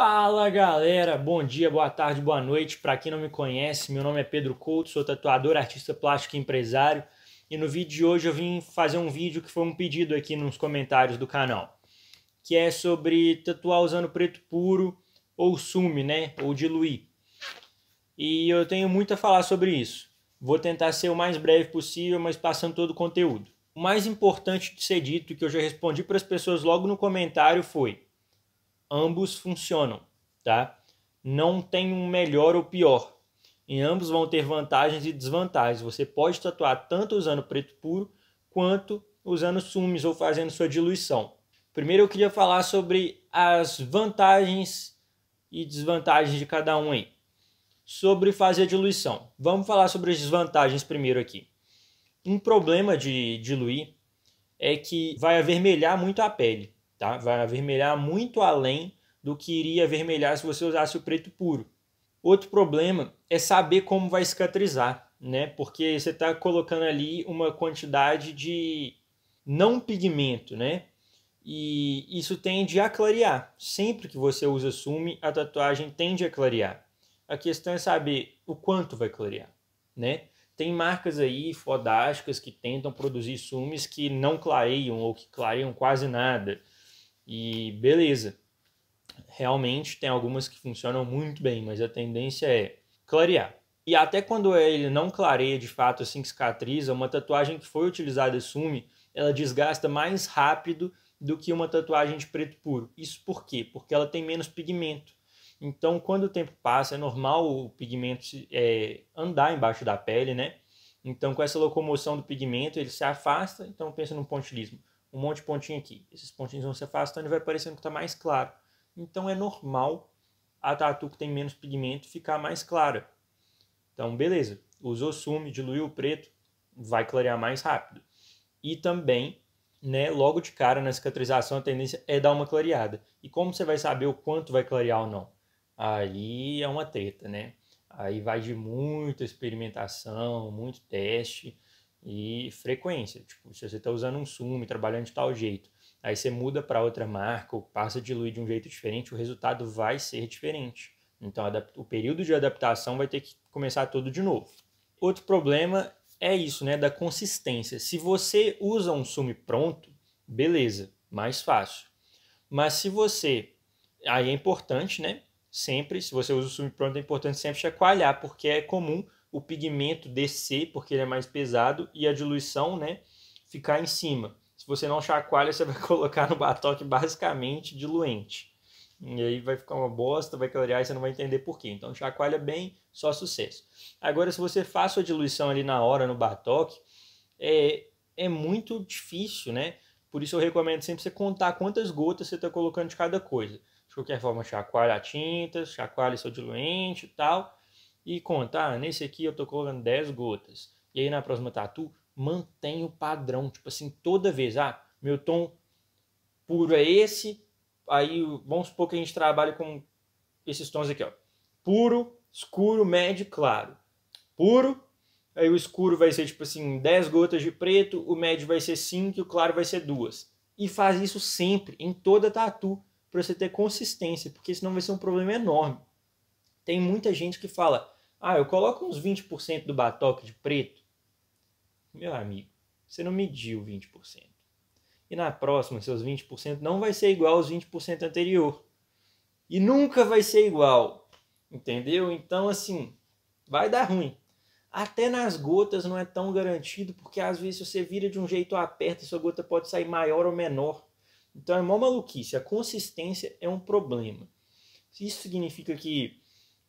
Fala galera, bom dia, boa tarde, boa noite. Para quem não me conhece, meu nome é Pedro Couto, sou tatuador, artista plástico e empresário. E no vídeo de hoje eu vim fazer um vídeo que foi um pedido aqui nos comentários do canal, que é sobre tatuar usando preto puro ou sumi, né, ou diluir. E eu tenho muito a falar sobre isso. Vou tentar ser o mais breve possível, mas passando todo o conteúdo. O mais importante de ser dito que eu já respondi para as pessoas logo no comentário foi: ambos funcionam, tá? Não tem um melhor ou pior. Em ambos vão ter vantagens e desvantagens. Você pode tatuar tanto usando preto puro quanto usando sumis ou fazendo sua diluição. Primeiro eu queria falar sobre as vantagens e desvantagens de cada um aí. Sobre fazer diluição. Vamos falar sobre as desvantagens primeiro aqui. Um problema de diluir é que vai avermelhar muito a pele. Tá? Vai avermelhar muito além do que iria avermelhar se você usasse o preto puro. Outro problema é saber como vai cicatrizar, né? Porque você está colocando ali uma quantidade de não pigmento, né? E isso tende a clarear. Sempre que você usa sume, a tatuagem tende a clarear. A questão é saber o quanto vai clarear, né? Tem marcas aí fodásticas que tentam produzir sumes que não clareiam ou que clareiam quase nada. E beleza. Realmente tem algumas que funcionam muito bem, mas a tendência é clarear. E até quando ele não clareia de fato, assim que cicatriza, uma tatuagem que foi utilizada sume, ela desgasta mais rápido do que uma tatuagem de preto puro. Isso por quê? Porque ela tem menos pigmento. Então, quando o tempo passa, é normal o pigmento é, andar embaixo da pele, né? Então, com essa locomoção do pigmento, ele se afasta, então pensa num pontilismo um monte de pontinho aqui. Esses pontinhos vão se afastando e vai parecendo que está mais claro. Então é normal a tatu que tem menos pigmento ficar mais clara. Então, beleza. Usou sumi diluiu o preto, vai clarear mais rápido. E também, né, logo de cara na cicatrização, a tendência é dar uma clareada. E como você vai saber o quanto vai clarear ou não? Aí é uma treta, né? Aí vai de muita experimentação, muito teste e frequência. Tipo, se você está usando um sumo e trabalhando de tal jeito, aí você muda para outra marca ou passa a diluir de um jeito diferente, o resultado vai ser diferente. Então, o período de adaptação vai ter que começar tudo de novo. Outro problema é isso, né, da consistência. Se você usa um sumo pronto, beleza, mais fácil. Mas se você, aí é importante, né, sempre, se você usa o sumo pronto, é importante sempre chacoalhar, porque é comum o pigmento descer, porque ele é mais pesado, e a diluição né, ficar em cima. Se você não chacoalha, você vai colocar no batoque basicamente diluente. E aí vai ficar uma bosta, vai clarear e você não vai entender porquê. Então chacoalha bem, só sucesso. Agora, se você faz sua diluição ali na hora, no batoque, é, é muito difícil, né? Por isso eu recomendo sempre você contar quantas gotas você está colocando de cada coisa. De qualquer forma, chacoalha a tinta, chacoalha seu diluente e tal e contar, ah, nesse aqui eu tô colocando 10 gotas. E aí na próxima tatu, mantém o padrão, tipo assim, toda vez, ah, meu tom puro é esse, aí vamos supor que a gente trabalha com esses tons aqui, ó. Puro, escuro, médio, claro. Puro, aí o escuro vai ser tipo assim, 10 gotas de preto, o médio vai ser 5 e o claro vai ser 2. E faz isso sempre, em toda tatu, para você ter consistência, porque senão vai ser um problema enorme. Tem muita gente que fala, ah, eu coloco uns 20% do batoque de preto. Meu amigo, você não mediu 20%. E na próxima, seus 20% não vai ser igual aos 20% anterior. E nunca vai ser igual. Entendeu? Então, assim, vai dar ruim. Até nas gotas não é tão garantido, porque às vezes você vira de um jeito aperta e sua gota pode sair maior ou menor. Então é mó maluquice. A consistência é um problema. Isso significa que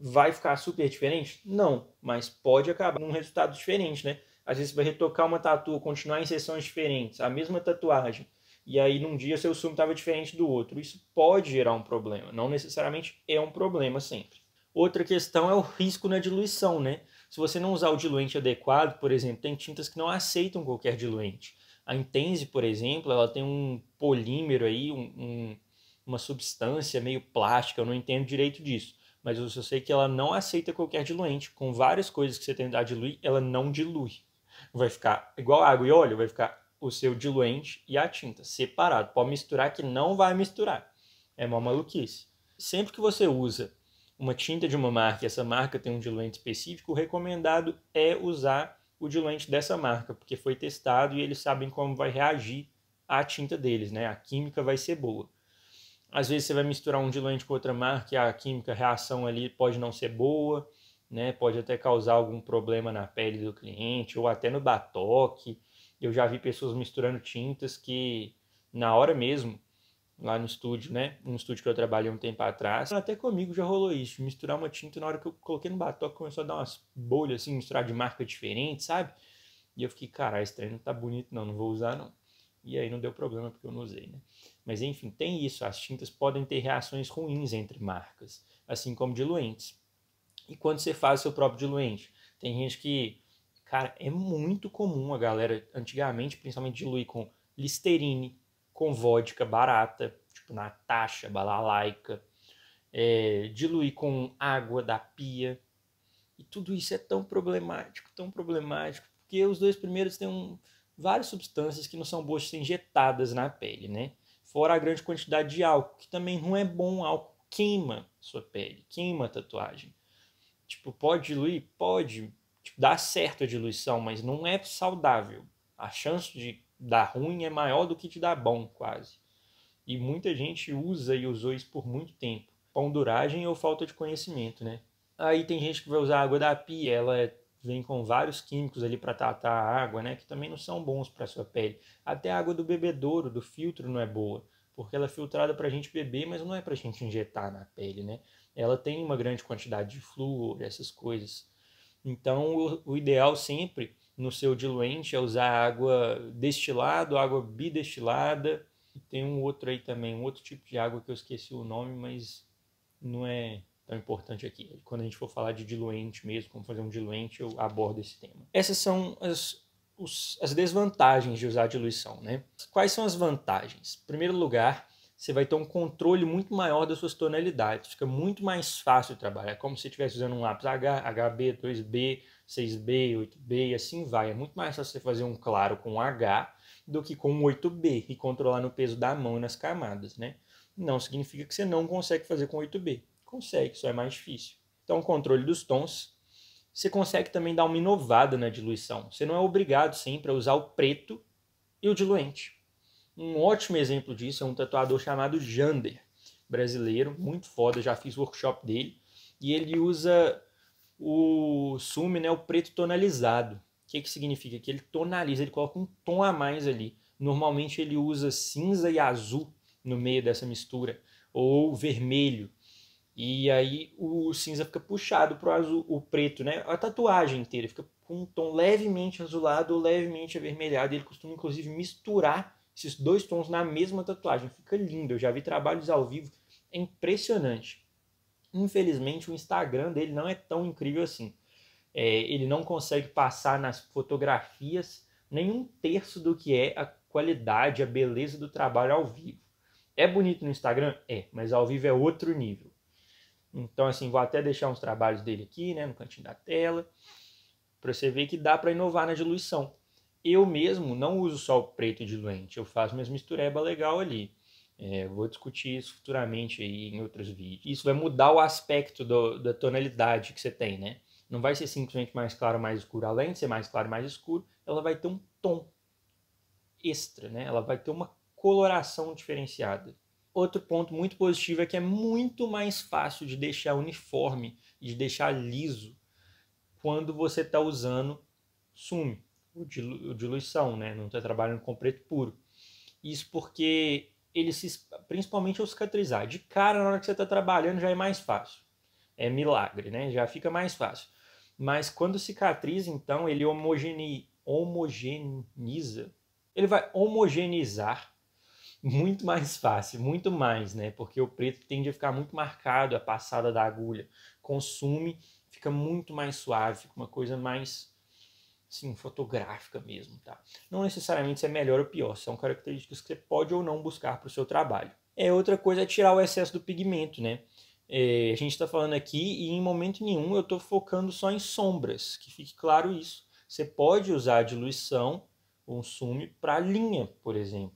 Vai ficar super diferente? Não, mas pode acabar num resultado diferente, né? Às vezes você vai retocar uma tatu, continuar em sessões diferentes, a mesma tatuagem, e aí num dia seu sumo estava diferente do outro. Isso pode gerar um problema, não necessariamente é um problema sempre. Outra questão é o risco na diluição, né? Se você não usar o diluente adequado, por exemplo, tem tintas que não aceitam qualquer diluente. A Intense, por exemplo, ela tem um polímero aí, um, um, uma substância meio plástica, eu não entendo direito disso mas eu só sei que ela não aceita qualquer diluente. Com várias coisas que você tentar diluir, ela não dilui. Vai ficar igual água e óleo, vai ficar o seu diluente e a tinta separado. Pode misturar que não vai misturar. É uma maluquice. Sempre que você usa uma tinta de uma marca e essa marca tem um diluente específico, o recomendado é usar o diluente dessa marca, porque foi testado e eles sabem como vai reagir a tinta deles, né? A química vai ser boa. Às vezes você vai misturar um diluente com outra marca e a química, a reação ali pode não ser boa, né? Pode até causar algum problema na pele do cliente ou até no batoque. Eu já vi pessoas misturando tintas que na hora mesmo lá no estúdio, né? Um estúdio que eu trabalhei um tempo atrás. Até comigo já rolou isso, misturar uma tinta na hora que eu coloquei no batoque começou a dar umas bolhas assim, misturar de marca diferente, sabe? E eu fiquei, cara, esse treino não tá bonito não, não vou usar não. E aí não deu problema porque eu não usei, né? Mas enfim, tem isso. As tintas podem ter reações ruins entre marcas, assim como diluentes. E quando você faz seu próprio diluente? Tem gente que, cara, é muito comum a galera antigamente, principalmente diluir com Listerine, com vodka barata, tipo Natasha, balalaica, é, diluir com água da pia. E tudo isso é tão problemático, tão problemático, porque os dois primeiros têm um várias substâncias que não são boas de ser injetadas na pele, né? Fora a grande quantidade de álcool, que também não é bom, álcool queima sua pele, queima a tatuagem. Tipo, pode diluir? Pode. Tipo, dá certo a diluição, mas não é saudável. A chance de dar ruim é maior do que de dar bom, quase. E muita gente usa e usou isso por muito tempo. Ponduragem ou falta de conhecimento, né? Aí tem gente que vai usar água da pia, ela é vem com vários químicos ali para tratar a água, né, que também não são bons para a sua pele. Até a água do bebedouro, do filtro, não é boa, porque ela é filtrada para a gente beber, mas não é para a gente injetar na pele, né? Ela tem uma grande quantidade de flúor, essas coisas. Então, o, o ideal sempre no seu diluente é usar água destilada, água bidestilada. E tem um outro aí também, um outro tipo de água que eu esqueci o nome, mas não é tão importante aqui. Quando a gente for falar de diluente mesmo, como fazer um diluente, eu abordo esse tema. Essas são as, os, as desvantagens de usar diluição, né? Quais são as vantagens? Em primeiro lugar, você vai ter um controle muito maior das suas tonalidades, fica muito mais fácil de trabalhar, é como se estivesse usando um lápis H, HB, 2B, 6B, 8B e assim vai. É muito mais fácil você fazer um claro com um H do que com um 8B e controlar no peso da mão e nas camadas, né? Não significa que você não consegue fazer com 8B Consegue, só é mais difícil. Então, o controle dos tons. Você consegue também dar uma inovada na diluição. Você não é obrigado sempre a usar o preto e o diluente. Um ótimo exemplo disso é um tatuador chamado Jander, brasileiro, muito foda, já fiz workshop dele. E ele usa o sumi né, o preto tonalizado. O que, que significa? Que ele tonaliza, ele coloca um tom a mais ali. Normalmente ele usa cinza e azul no meio dessa mistura, ou vermelho. E aí o cinza fica puxado pro azul, o preto, né? A tatuagem inteira fica com um tom levemente azulado ou levemente avermelhado. Ele costuma, inclusive, misturar esses dois tons na mesma tatuagem. Fica lindo. Eu já vi trabalhos ao vivo. É impressionante. Infelizmente, o Instagram dele não é tão incrível assim. É, ele não consegue passar nas fotografias nenhum terço do que é a qualidade, a beleza do trabalho ao vivo. É bonito no Instagram? É, mas ao vivo é outro nível. Então, assim, vou até deixar uns trabalhos dele aqui, né, no cantinho da tela, para você ver que dá para inovar na diluição. Eu mesmo não uso só o preto diluente, eu faço minhas mistureba legal ali. É, vou discutir isso futuramente aí em outros vídeos. Isso vai mudar o aspecto do, da tonalidade que você tem, né? Não vai ser simplesmente mais claro, mais escuro. Além de ser mais claro, mais escuro, ela vai ter um tom extra, né? Ela vai ter uma coloração diferenciada. Outro ponto muito positivo é que é muito mais fácil de deixar uniforme, de deixar liso, quando você está usando sumo, ou dilu diluição, né? não está trabalhando com preto puro. Isso porque ele se, principalmente ao cicatrizar. De cara, na hora que você está trabalhando, já é mais fácil. É milagre, né? Já fica mais fácil. Mas quando cicatriza, então, ele homogene, homogeniza. Ele vai homogeneizar muito mais fácil, muito mais, né? Porque o preto tende a ficar muito marcado a passada da agulha. Consume, fica muito mais suave, fica uma coisa mais assim, fotográfica mesmo, tá? Não necessariamente se é melhor ou pior, são características que você pode ou não buscar para o seu trabalho. É outra coisa é tirar o excesso do pigmento, né? É, a gente está falando aqui e em momento nenhum eu estou focando só em sombras, que fique claro isso. Você pode usar diluição, um para linha, por exemplo.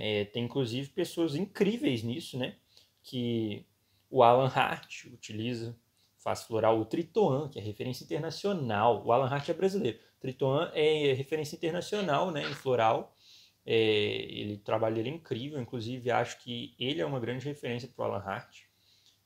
É, tem inclusive pessoas incríveis nisso, né? Que o Alan Hart utiliza, faz floral o Tritoan, que é referência internacional. O Alan Hart é brasileiro. Tritoan é referência internacional né, em floral. É, ele trabalha ele é incrível, inclusive acho que ele é uma grande referência para o Alan Hart.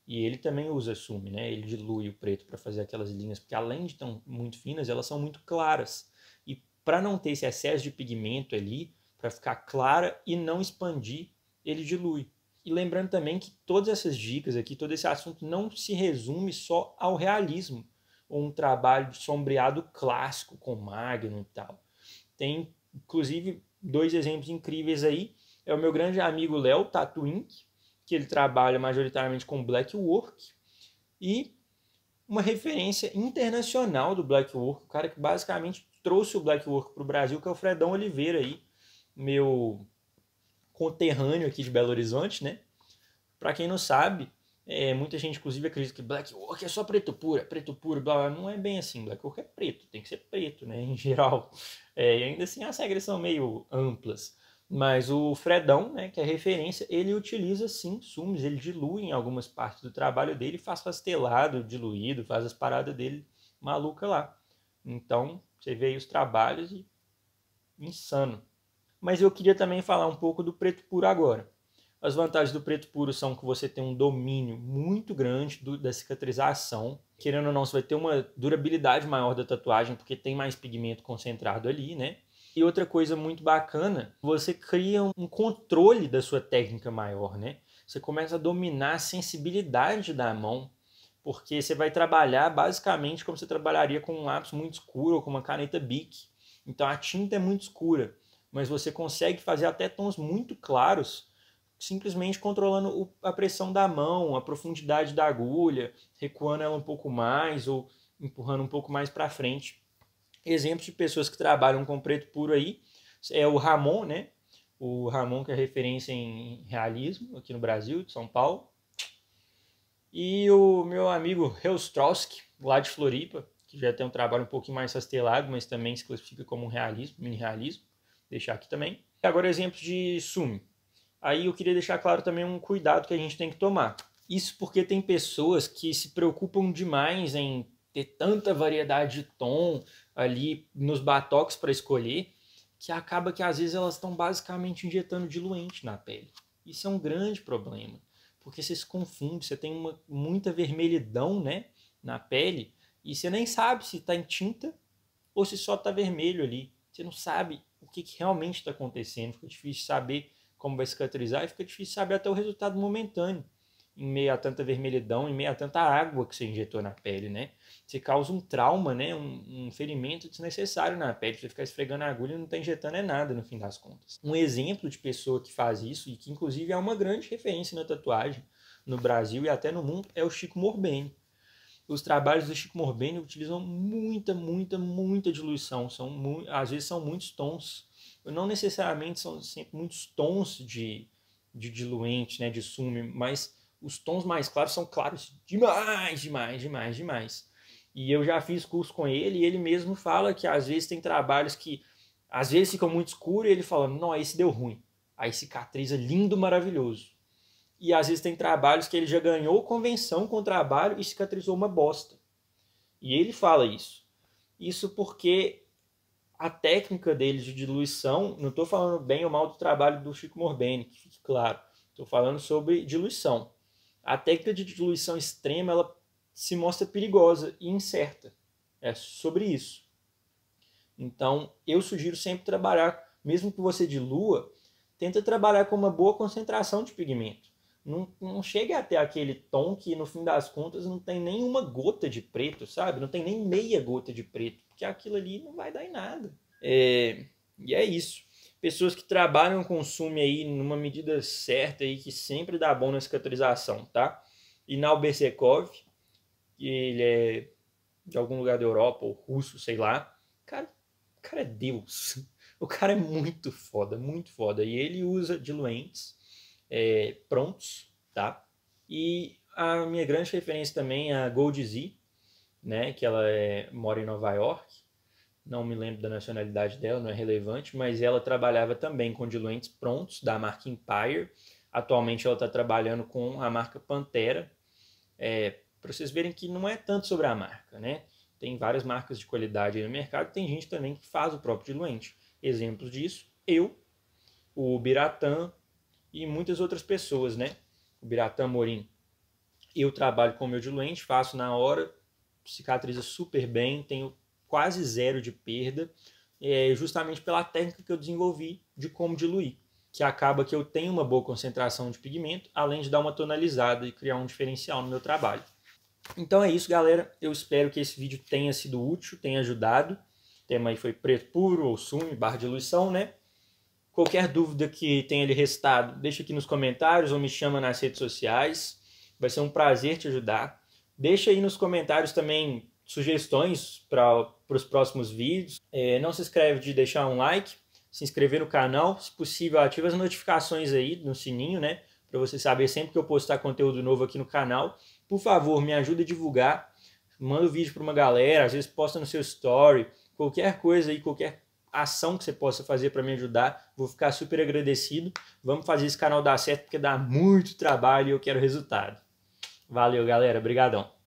E ele também usa sume, né? Ele dilui o preto para fazer aquelas linhas, porque além de tão muito finas, elas são muito claras. E para não ter esse excesso de pigmento ali, para ficar clara e não expandir, ele dilui. E lembrando também que todas essas dicas aqui, todo esse assunto não se resume só ao realismo, ou um trabalho sombreado clássico com Magno e tal. Tem, inclusive, dois exemplos incríveis aí. É o meu grande amigo Léo Tatu que ele trabalha majoritariamente com Black Work, e uma referência internacional do Black Work, o cara que basicamente trouxe o Black Work para o Brasil, que é o Fredão Oliveira aí, meu conterrâneo aqui de Belo Horizonte, né? Para quem não sabe, é, muita gente inclusive acredita que Black Work é só preto puro, é preto puro, blá, blá. Não é bem assim, Black Work é preto, tem que ser preto, né? Em geral. É, e ainda assim as regras são meio amplas. Mas o Fredão, né, que é referência, ele utiliza sim sumos, ele dilui em algumas partes do trabalho dele, faz pastelado, diluído, faz as paradas dele maluca lá. Então, você vê aí os trabalhos e insano mas eu queria também falar um pouco do preto puro agora. As vantagens do preto puro são que você tem um domínio muito grande do, da cicatrização. Querendo ou não, você vai ter uma durabilidade maior da tatuagem, porque tem mais pigmento concentrado ali, né? E outra coisa muito bacana, você cria um controle da sua técnica maior, né? Você começa a dominar a sensibilidade da mão, porque você vai trabalhar basicamente como você trabalharia com um lápis muito escuro ou com uma caneta Bic. Então a tinta é muito escura mas você consegue fazer até tons muito claros, simplesmente controlando a pressão da mão, a profundidade da agulha, recuando ela um pouco mais ou empurrando um pouco mais para frente. Exemplos de pessoas que trabalham com preto puro aí é o Ramon, né? O Ramon que é referência em realismo aqui no Brasil, de São Paulo. E o meu amigo Heustrowski, lá de Floripa, que já tem um trabalho um pouquinho mais rastelado, mas também se classifica como um realismo, mini realismo deixar aqui também. E agora exemplos de sumo. Aí eu queria deixar claro também um cuidado que a gente tem que tomar. Isso porque tem pessoas que se preocupam demais em ter tanta variedade de tom ali nos batoques para escolher, que acaba que às vezes elas estão basicamente injetando diluente na pele. Isso é um grande problema, porque você se confunde, você tem uma, muita vermelhidão né, na pele e você nem sabe se está em tinta ou se só está vermelho ali. Você não sabe o que, que realmente está acontecendo, fica difícil saber como vai cicatrizar e fica difícil saber até o resultado momentâneo em meio a tanta vermelhidão, em meio a tanta água que você injetou na pele, né? Você causa um trauma, né? Um, um ferimento desnecessário na pele. Você ficar esfregando a agulha e não está injetando é nada no fim das contas. Um exemplo de pessoa que faz isso e que inclusive é uma grande referência na tatuagem no Brasil e até no mundo é o Chico Morbeni os trabalhos do Chico Morbeni utilizam muita, muita, muita diluição. São mu às vezes são muitos tons. Não necessariamente são sempre muitos tons de, de diluente, né, de sume, mas os tons mais claros são claros demais, demais, demais, demais. E eu já fiz curso com ele e ele mesmo fala que às vezes tem trabalhos que às vezes ficam muito escuros e ele fala: "Não, esse deu ruim". Aí cicatriza lindo, maravilhoso. E às vezes tem trabalhos que ele já ganhou convenção com o trabalho e cicatrizou uma bosta. E ele fala isso. Isso porque a técnica dele de diluição, não estou falando bem ou mal do trabalho do Chico Morbeni, que fique claro. Estou falando sobre diluição. A técnica de diluição extrema ela se mostra perigosa e incerta. É sobre isso. Então, eu sugiro sempre trabalhar, mesmo que você dilua, tenta trabalhar com uma boa concentração de pigmento não, não chega até aquele tom que no fim das contas não tem nenhuma gota de preto, sabe? Não tem nem meia gota de preto, porque aquilo ali não vai dar em nada. É, e é isso. Pessoas que trabalham com sume aí numa medida certa aí que sempre dá bom na cicatrização, tá? E na Bersekov, que ele é de algum lugar da Europa ou russo, sei lá. Cara, cara é Deus. O cara é muito foda, muito foda. E ele usa diluentes é, prontos, tá? E a minha grande referência também é a Gold Z, né? Que ela é, mora em Nova York. Não me lembro da nacionalidade dela, não é relevante, mas ela trabalhava também com diluentes prontos da marca Empire. Atualmente ela está trabalhando com a marca Pantera, é, para vocês verem que não é tanto sobre a marca, né? Tem várias marcas de qualidade no mercado, tem gente também que faz o próprio diluente. Exemplos disso, eu, o Biratan, e muitas outras pessoas, né? O Biratã Morim. Eu trabalho com o meu diluente, faço na hora, cicatriza super bem, tenho quase zero de perda, é, justamente pela técnica que eu desenvolvi de como diluir, que acaba que eu tenho uma boa concentração de pigmento, além de dar uma tonalizada e criar um diferencial no meu trabalho. Então é isso, galera. Eu espero que esse vídeo tenha sido útil, tenha ajudado. O tema aí foi preto puro ou sumi barra de diluição, né? Qualquer dúvida que tenha lhe restado, deixa aqui nos comentários ou me chama nas redes sociais. Vai ser um prazer te ajudar. Deixa aí nos comentários também sugestões para os próximos vídeos. É, não se esquece de deixar um like, se inscrever no canal. Se possível, ative as notificações aí no sininho, né? Para você saber sempre que eu postar conteúdo novo aqui no canal. Por favor, me ajuda a divulgar. Manda o um vídeo para uma galera, às vezes posta no seu story. Qualquer coisa aí, qualquer ação que você possa fazer para me ajudar. Vou ficar super agradecido. Vamos fazer esse canal dar certo porque dá muito trabalho e eu quero resultado. Valeu, galera. Obrigadão.